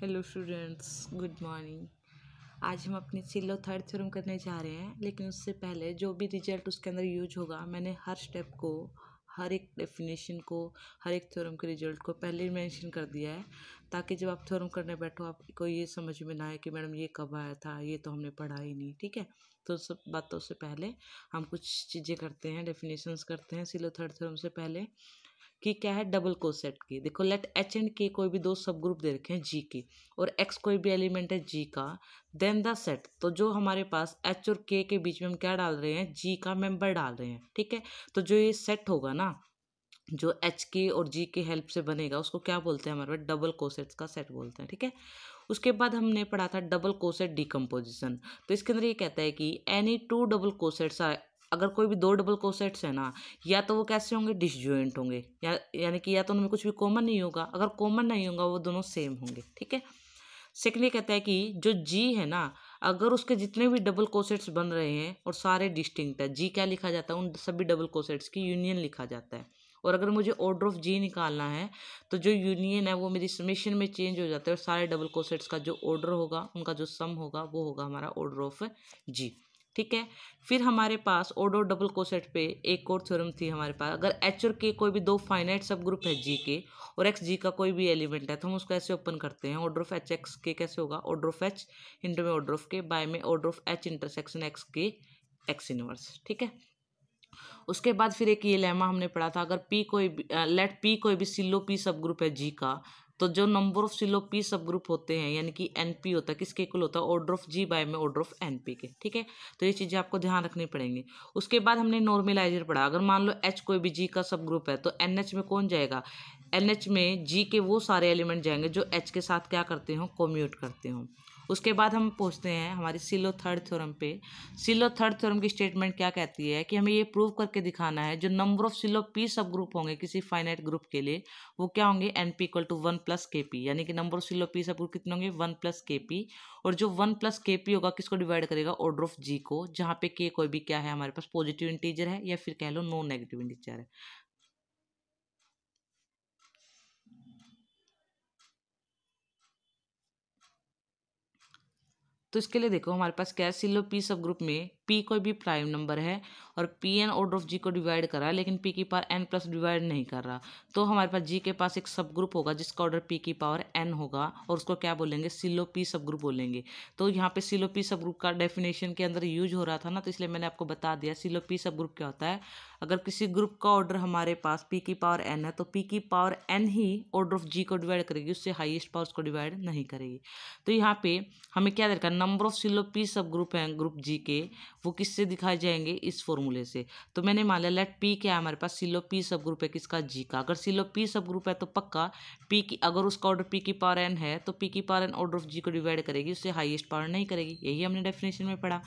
hello students good morning आज हम अपनी सिलो थर्ड थ्योरम करने जा रहे हैं लेकिन उससे पहले जो भी रिजल्ट उसके अंदर यूज होगा मैंने हर स्टेप को हर एक डेफिनेशन को हर एक थ्योरम के रिजल्ट को पहले मेंशन कर दिया है ताकि जब आप थर्म करने बैठो आपको ये समझ में ना आए कि मैडम ये कब आया था ये तो हमने पढ़ा ही नहीं ठीक है तो सब बातों से पहले हम कुछ चीज़ें करते हैं डेफिनेशंस करते हैं सिलो थर्ड थर्म से पहले कि क्या है डबल को सेट की देखो लेट एच एंड के कोई भी दो सब ग्रुप दे रखे हैं जी की और एक्स कोई भी एलिमेंट है जी का देन द सेट तो जो हमारे पास एच और के के बीच में हम क्या डाल रहे हैं जी का मेंबर डाल रहे हैं ठीक है तो जो ये सेट होगा ना जो एच के और जी के हेल्प से बनेगा उसको क्या बोलते हैं हमारे पास डबल कोसेट्स का सेट बोलते हैं ठीक है उसके बाद हमने पढ़ा था डबल कोसेट डिकम्पोजिशन तो इसके अंदर ये कहता है कि एनी टू डबल कोसेट्स अगर कोई भी दो डबल कोसेट्स है ना या तो वो कैसे होंगे डिसजॉइंट होंगे या यानी कि या तो उनमें कुछ भी कॉमन नहीं होगा अगर कॉमन नहीं होगा वो दोनों सेम होंगे ठीक है ये कहता है कि जो जी है ना अगर उसके जितने भी डबल कोसेट्स बन रहे हैं और सारे डिस्टिंक्ट है जी क्या लिखा जाता है उन सभी डबल कोसेट्स की यूनियन लिखा जाता है और अगर मुझे ऑर्डर ऑफ जी निकालना है तो जो यूनियन है वो मेरी समेशन में चेंज हो जाता है और सारे डबल कोसेट्स का जो ऑर्डर होगा उनका जो सम होगा वो होगा हमारा ऑर्डर ऑफ जी ठीक है फिर हमारे पास ऑर्डर डबल कोसेट पे एक और थ्योरम थी हमारे पास अगर एच और के कोई भी दो फाइनाइट सब ग्रुप है जी के और एक्स जी का कोई भी एलिमेंट है तो हम उसको ऐसे ओपन करते हैं ऑर्डर ऑफ एच एक्स के कैसे होगा ऑर्डर ऑफ एच इंटर में ऑर्डर ऑफ के बाय में order of H intersection X K X inverse ठीक है उसके बाद फिर एक ये लेमा हमने पढ़ा था अगर पी कोई लेट पी कोई भी सिलो पी सब ग्रुप है जी का तो जो नंबर ऑफ सिलो पी सब ग्रुप होते हैं यानी कि एन पी होता है किसके इक्वल होता है ऑर्डर ऑफ जी बाय में ऑर्डर ऑफ एन पी के ठीक है तो ये चीज़ें आपको ध्यान रखनी पड़ेंगी उसके बाद हमने नॉर्मलाइजर पढ़ा अगर मान लो एच कोई भी जी का सब ग्रुप है तो एन एच में कौन जाएगा एन एच में जी के वो सारे एलिमेंट जाएंगे जो एच के साथ क्या करते हो कॉम्यूट करते हो उसके बाद हम पहुँचते हैं हमारी सिलो थर्ड थ्योरम पे सिलो थर्ड थ्योरम की स्टेटमेंट क्या कहती है कि हमें ये प्रूव करके दिखाना है जो नंबर ऑफ सिलो पी सब ग्रुप होंगे किसी फाइनाइट ग्रुप के लिए वो क्या होंगे N P equal to one plus K P यानी कि नंबर ऑफ सिलो पी सब ग्रुप कितने होंगे वन प्लस के पी और जो वन प्लस के पी होगा किसको डिवाइड करेगा ऑर्डर ऑफ जी को जहाँ पे के कोई भी क्या है हमारे पास पॉजिटिव इंटीजर है या फिर कह लो नो नेगेटिव इंटीजर है तो इसके लिए देखो हमारे पास क्या है सिलो पी सब ग्रुप में पी कोई भी प्राइम नंबर है और P N order of G को डिवाइड कर रहा है लेकिन पी की पावर एन प्लस डिवाइड नहीं कर रहा तो हमारे पास जी के पास एक सब ग्रुप होगा जिसका ऑर्डर पी की पावर एन होगा और उसको क्या बोलेंगे सिलो पी सब ग्रुप बोलेंगे तो यहाँ पे सिलो पी सब ग्रुप का डेफिनेशन के अंदर यूज हो रहा था ना तो इसलिए मैंने आपको बता दिया सिलो पी सब ग्रुप क्या होता है अगर किसी ग्रुप का ऑर्डर हमारे पास पी की पावर एन है तो पी की पावर एन ही ऑर्डर ऑफ जी को डिवाइड करेगी उससे हाइएस्ट पावर उसको डिवाइड नहीं करेगी तो यहाँ पे हमें क्या देखा नंबर ऑफ सिलो पी सब ग्रुप हैं ग्रुप जी के वो किससे दिखाए जाएंगे इस फॉर्मूले से तो मैंने मान लिया लेट पी क्या है हमारे पास सिलो पी सब ग्रुप है किसका जी का अगर सिलो पी सब ग्रुप है तो पक्का पी की अगर उसका ऑर्डर पी की पावर एन है तो पी की power N order of G को डिवाइड करेगी उससे हाइएस्ट पावर नहीं करेगी यही हमने डेफिनेशन में पढ़ा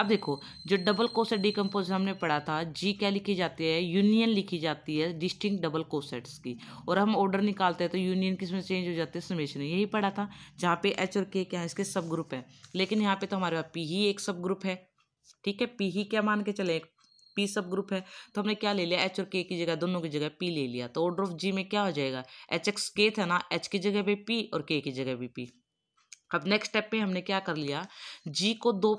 अब देखो जो डबल कोसेट डिकम्पोज हमने पढ़ा था जी क्या लिखी जाती है यूनियन लिखी जाती है डिस्टिंक डबल कोसेट्स की और हम ऑर्डर निकालते हैं तो यूनियन किस में चेंज हो जाते हैं समेशन यही पढ़ा था जहाँ पे एच और के क्या है इसके सब ग्रुप है लेकिन यहाँ पे तो हमारे पास पी ही एक सब ग्रुप है ठीक है पी ही क्या मान के चले पी सब ग्रुप है तो हमने क्या ले लिया एच और के की जगह दोनों की जगह पी ले लिया तो ऑर्डर ऑफ जी में क्या हो जाएगा एच एक्स के था ना एच की जगह भी पी और के की जगह भी पी अब नेक्स्ट स्टेप पे हमने क्या कर लिया जी को दो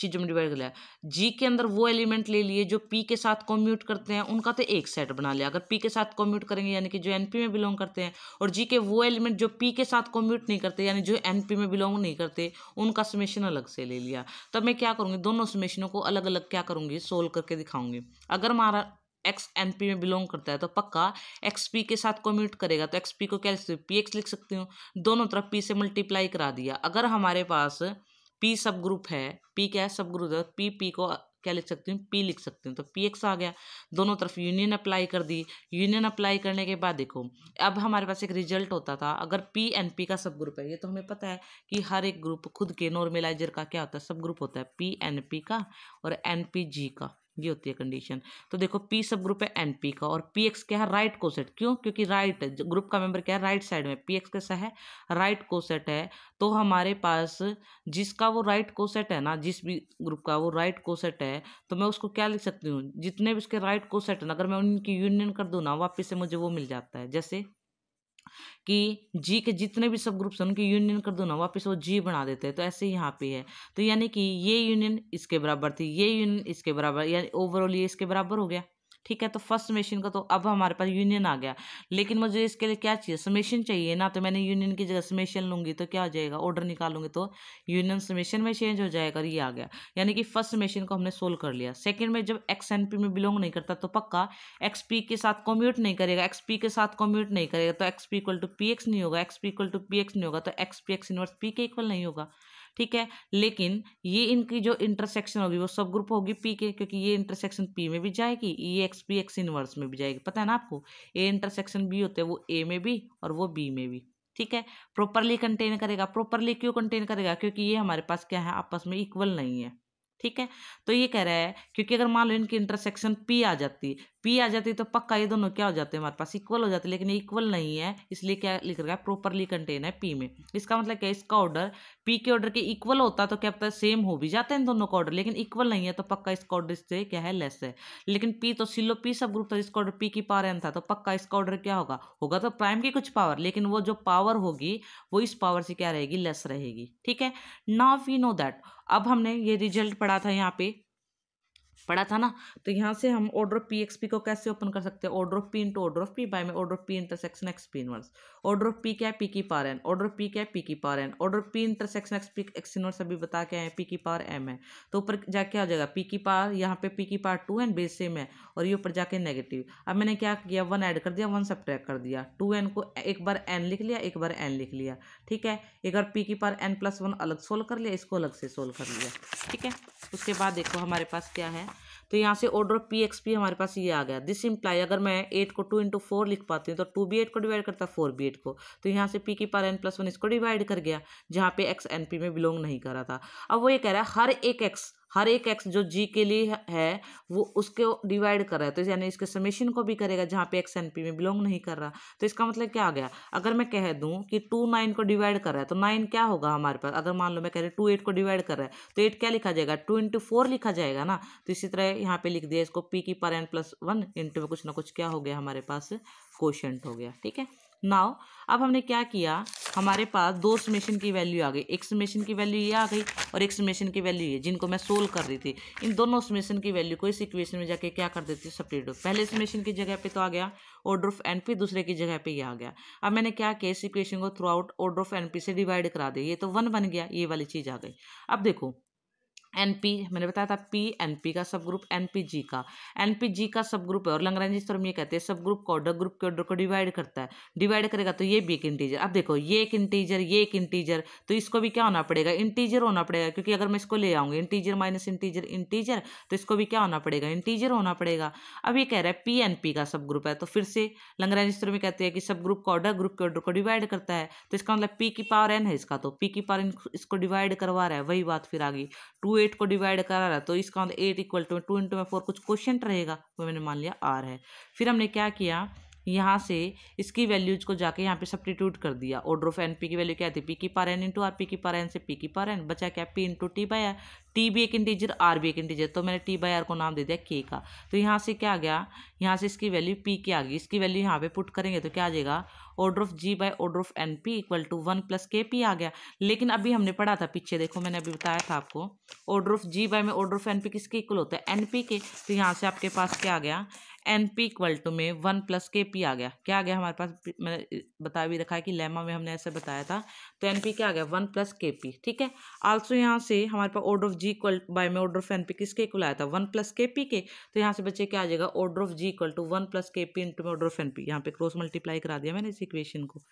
चीज़ों में डिवाइड कर लिया जी के अंदर वो एलिमेंट ले लिए जो पी के साथ कॉम्यूट करते हैं उनका तो एक सेट बना लिया अगर पी के साथ कॉम्यूट करेंगे यानी कि जो एनपी में बिलोंग करते हैं और जी के वो एलिमेंट जो पी के साथ कॉम्यूट नहीं करते यानी जो एनपी में बिलोंग नहीं करते उनका समेशन अलग से ले लिया तब मैं क्या करूँगी दोनों समेशनों को अलग अलग क्या करूँगी सोल्व करके दिखाऊंगी अगर हमारा एक्स एन पी में बिलोंग करता है तो पक्का एक्स पी के साथ कॉम्यूट करेगा तो एक्स पी को क्या लिख सकती हूँ पी एक्स लिख सकती हूँ दोनों तरफ पी से मल्टीप्लाई करा दिया अगर हमारे पास पी सब ग्रुप है पी क्या है सब ग्रुप है पी पी को क्या लिख सकती हूँ पी लिख सकती हूँ तो पी एक्स आ गया दोनों तरफ यूनियन अप्लाई कर दी यूनियन अप्लाई करने के बाद देखो अब हमारे पास एक रिजल्ट होता था अगर पी एन पी का सब ग्रुप है ये तो हमें पता है कि हर एक ग्रुप खुद के नॉर्मेलाइजर का क्या होता है सब ग्रुप होता है पी एन पी का और एन पी जी का ये होती है कंडीशन तो देखो पी सब ग्रुप है एन पी का और पी एक्स क्या है राइट कोसेट क्यों क्योंकि राइट ग्रुप का मेंबर क्या है राइट साइड में पी एक्स कैसा है राइट कोसेट है तो हमारे पास जिसका वो राइट कोसेट है ना जिस भी ग्रुप का वो राइट कोसेट है तो मैं उसको क्या लिख सकती हूँ जितने भी उसके राइट कोसेट हैं अगर मैं उनकी यूनियन कर दूँ ना वापस से मुझे वो मिल जाता है जैसे कि जी के जितने भी सब ग्रुप्स हैं उनकी यूनियन कर दो ना वापस वो जी बना देते हैं तो ऐसे यहाँ पे है तो यानी कि ये यूनियन इसके बराबर थी ये यूनियन इसके बराबर यानी ओवरऑल ये इसके बराबर हो गया ठीक है तो फर्स्ट समेशन का तो अब हमारे पास यूनियन आ गया लेकिन मुझे इसके लिए क्या चाहिए समेशन चाहिए ना तो मैंने यूनियन की जगह समेशन लूँगी तो क्या हो जाएगा ऑर्डर निकालूंगी तो यूनियन समेशन में चेंज हो जाएगा ये आ गया यानी कि फर्स्ट समेशन को हमने सोल्व कर लिया सेकेंड में जब एक्स एन पी में बिलोंग नहीं करता तो पक्का एक्स पी के साथ कॉम्यूट नहीं करेगा एक्स पी के साथ कॉम्यूट नहीं करेगा तो X P equal to P X नहीं होगा X P equal to P X नहीं होगा तो X P X inverse P के इक्वल नहीं होगा ठीक है लेकिन ये इनकी जो इंटरसेक्शन होगी वो सब ग्रुप होगी पी के क्योंकि ये इंटरसेक्शन पी में भी जाएगी ई एक्स पी एक्स इनवर्स में भी जाएगी पता है ना आपको ए इंटरसेक्शन बी होते हैं वो ए में भी और वो बी में भी ठीक है प्रॉपरली कंटेन करेगा प्रॉपरली क्यों कंटेन करेगा क्योंकि ये हमारे पास क्या है आपस में इक्वल नहीं है ठीक है तो ये कह रहा है क्योंकि अगर मान लो इनकी इंटरसेक्शन पी आ जाती पी आ जाती तो पक्का ये दोनों क्या हो जाते हैं हमारे पास इक्वल हो जाते हैं लेकिन इक्वल नहीं है इसलिए क्या लिख रखा है प्रॉपरली कंटेन है पी में इसका मतलब क्या इसका ऑर्डर पी के ऑर्डर के इक्वल होता तो क्या पता सेम हो भी जाते हैं दोनों का ऑर्डर लेकिन इक्वल नहीं है तो पक्का इसका ऑर्डर इससे क्या है लेस है लेकिन पी तो सिलो पी सब ग्रुप था जिसका ऑर्डर पी की पावर एन था तो पक्का इसका ऑर्डर क्या होगा होगा तो प्राइम की कुछ पावर लेकिन वो जो पावर होगी वो इस पावर से क्या रहेगी लेस रहेगी ठीक है नाव वी नो दैट अब हमने ये रिजल्ट पढ़ा था यहाँ पे पढ़ा था ना तो यहाँ से हम order of P X P को कैसे ओपन कर सकते हैं order of P into order of P by में order of P intersection X P inverse order of P क्या है पी की पार एन ऑर्डर ऑफ पी क्या है पी की पार N order of P intersection X P X inverse अभी बता के आए पी की पार एम है तो ऊपर जाके आ जाएगा पी की पार यहाँ पे पी की पार टू एन बेस सेम है और ये ऊपर जाके नेगेटिव अब मैंने क्या किया वन ऐड कर दिया वन सब कर दिया टू एन को एक बार एन लिख लिया एक बार एन लिख लिया ठीक है एक बार पी की पार एन प्लस वन अलग सोल्व कर लिया इसको अलग से सोल्व कर लिया ठीक है उसके बाद देखो हमारे पास क्या है तो यहाँ से ऑर्डर पी एक्स पी हमारे पास ये आ गया दिस इम्प्लाई अगर मैं एट को टू इंटू फोर लिख पाती हूँ तो टू बी एट को डिवाइड करता फोर बी एट को तो यहाँ से पी की पार एन प्लस वन इसको डिवाइड कर गया जहाँ पे एक्स एन पी में बिलोंग नहीं कर रहा था अब वो ये कह रहा है हर एक एक्स हर एक एक्स जो जी के लिए है वो उसके डिवाइड कर रहा है तो यानी इसके समेशन को भी करेगा जहाँ पे एक्स एन पी में बिलोंग नहीं कर रहा तो इसका मतलब क्या आ गया अगर मैं कह दूँ कि टू नाइन को डिवाइड कर रहा है तो नाइन क्या होगा हमारे पास अगर मान लो मैं कह रही टू एट को डिवाइड कर रहा है तो एट क्या लिखा जाएगा टू इंटू फोर लिखा जाएगा ना तो इसी तरह यहाँ पे लिख दिया इसको पी की पर एन प्लस वन इंटू में कुछ ना कुछ क्या हो गया हमारे पास क्वेश्चन हो गया ठीक है नाव अब हमने क्या किया हमारे पास दो समेशन की वैल्यू आ गई एक समेशन की वैल्यू ये आ गई और एक समेशन की वैल्यू ये जिनको मैं सोल्व कर रही थी इन दोनों समेशन की वैल्यू को इस इक्वेशन में जाके क्या कर देती हूँ सप्टेड पहले समेशन की जगह पे तो आ गया ऑर्डर ऑफ एन पी दूसरे की जगह पे ये आ गया अब मैंने क्या किया इस इक्वेशन को throughout order of N P से डिवाइड करा दिया ये तो वन बन गया ये वाली चीज़ आ गई अब देखो एन पी मैंने बताया था पी एन पी का सब ग्रुप एन पी जी का एन पी जी का सब ग्रुप है और लंगराजी में ये कहते हैं सब ग्रुप को ऑर्डर ग्रुप के ऑर्डर को डिवाइड करता है डिवाइड करेगा तो ये भी एक इंटीजर अब देखो ये एक इंटीजर ये एक इंटीजर तो इसको भी क्या होना पड़ेगा इंटीजर होना पड़ेगा क्योंकि अगर मैं इसको ले आऊँगी इंटीजर माइनस इंटीजर इंटीजर तो इसको भी क्या होना पड़ेगा इंटीजर होना पड़ेगा अब ये कह रहा है पी एन पी का सब ग्रुप है तो फिर से लंगराजी में कहते हैं कि सब ग्रुप का ऑर्डर ग्रुप के ऑर्डर को डिवाइड करता है तो इसका मतलब पी की पावर एन है इसका तो पी की पावर इसको डिवाइड करवा रहा है वही बात फिर आ गई टू एट को डिवाइड करा रहा तो इसका eight equal to two into में फोर कुछ क्वेश्चन रहेगा वो मैंने मान लिया आर है फिर हमने क्या किया यहाँ से इसकी वैल्यूज को जाके यहाँ पे सब्टीट्यूट कर दिया ऑर्डर ऑफ एन पी की वैल्यू क्या थी पी की पार एन इंटू आर पी की पार एन से पी की पार एन बचा क्या P into T by R T be एक इंटीजर आर बी एक इंटीजर तो मैंने टी बाई आर को नाम दे दिया के का तो यहाँ से क्या आ गया यहाँ से इसकी वैल्यू पी की आ गई इसकी वैल्यू यहाँ पे पुट करेंगे तो क्या आ जाएगा order of G by order of N P equal to one plus K P आ गया लेकिन अभी हमने पढ़ा था पीछे देखो मैंने अभी बताया था आपको ऑर्डर ऑफ जी बाय में ऑर्डर ऑफ एन पी किसके इक्वल होता है एन पी के तो यहाँ से आपके पास क्या आ गया एन पी इक्वल टू में वन प्लस के पी आ गया क्या आ गया हमारे पास मैंने बता भी रखा है कि लेमा में हमने ऐसे बताया था तो एन पी क्या आ गया वन प्लस के पी ठीक है आल्सो यहाँ से हमारे पास order of G equal by में ऑर्डर ऑफ एन पी किसके इक्वल आया था वन प्लस के पी के तो यहाँ से बच्चे क्या आ जाएगा order of G equal to one plus K P into में ऑर्डर ऑफ एन पी यहाँ पे क्रॉस मल्टीप्लाई करा दिया मैंने इस इक्वेशन को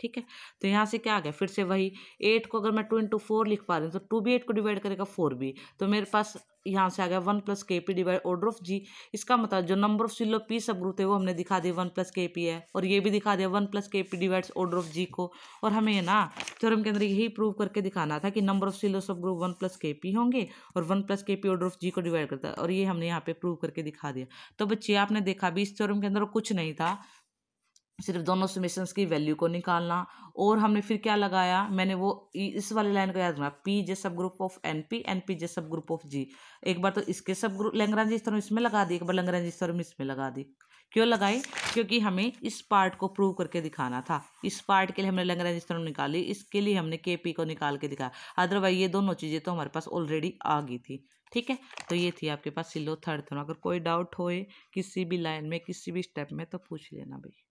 ठीक है तो यहाँ से क्या आ गया फिर से वही एट को अगर मैं टू इंटू फोर लिख पा रही हूँ तो टू बी एट को डिवाइड करेगा फोर बी तो मेरे पास यहाँ से आ गया one plus K P divide order of G इसका मतलब जो नंबर ऑफ सिलो पी सब ग्रुप थे वो हमने दिखा दिया वन प्लस के पी है और ये भी दिखा दिया one plus K P divide order of G को और हमें ये ना थ्योरम के अंदर यही प्रूव करके दिखाना था कि number of Sylow subgroup one plus K P होंगे और one plus K P order of G को डिवाइड करता है और ये हमने यहाँ पे प्रूव करके दिखा दिया तो बच्चे आपने देखा भी इस थ्योरम के अंदर कुछ नहीं था सिर्फ दोनों समेशंस की वैल्यू को निकालना और हमने फिर क्या लगाया मैंने वो इस वाले लाइन को याद रखना P J subgroup of N P N P J subgroup of जी एक बार तो इसके सब ग्रुप लंगरांजी थर्म इसमें लगा दी एक बार स्तर में इसमें लगा दी क्यों लगाई क्योंकि हमें इस पार्ट को प्रूव करके दिखाना था इस पार्ट के लिए हमने लंगरांजी में निकाली इसके लिए हमने के पी को निकाल के दिखाया अदरवाइज ये दोनों चीज़ें तो हमारे पास ऑलरेडी आ गई थी ठीक है तो ये थी आपके पास सिलो थर्ड थ्रो अगर कोई डाउट होए किसी भी लाइन में किसी भी स्टेप में तो पूछ लेना भाई